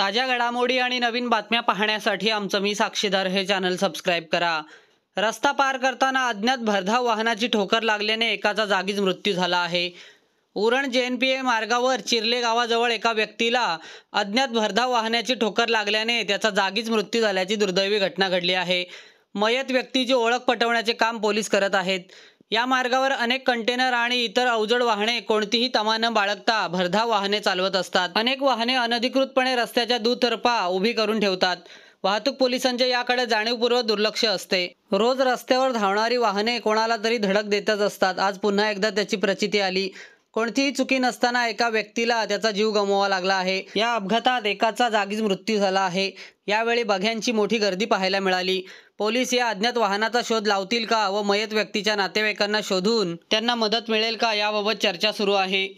ताज्या घडामोडी आणि नवीन बातम्या पाहण्यासाठी आमचं मी साक्षीदार हे चॅनल सबस्क्राईब करा रस्ता पार करताना अज्ञात भरधाव वाहनाची ठोकर लागल्याने एकाचा जागीच मृत्यू झाला आहे उरण जे एन पी ए मार्गावर चिरले गावाजवळ एका व्यक्तीला अज्ञात भरधाव वाहनाची ठोकर लागल्याने त्याचा जागीच मृत्यू झाल्याची दुर्दैवी घटना घडली आहे मयत व्यक्तीची ओळख पटवण्याचे काम पोलीस करत आहेत या मार्गावर अनेक कंटेनर आणि इतर अवजड वाहने कोणतीही तमा न बाळगता भरधाव वाहने चालवत असतात अनेक वाहने अनधिकृतपणे रस्त्याच्या दुतर्फा उभी करून ठेवतात वाहतूक पोलिसांचे याकडे जाणीवपूर्वक दुर्लक्ष असते रोज रस्त्यावर धावणारी वाहने कोणाला तरी धडक देतच असतात आज पुन्हा एकदा त्याची प्रचिती आली कोणतीही चुकी नसताना एका व्यक्तीला त्याचा जीव गमवावा लागला आहे या अपघातात एकाचा जागीच मृत्यू झाला आहे यावेळी बघ्यांची मोठी गर्दी पाहायला मिळाली पोलीस या अज्ञात वाहनाचा शोध लावतील का व मयत व्यक्तीच्या नातेवाईकांना शोधून त्यांना मदत मिळेल का याबाबत चर्चा सुरू आहे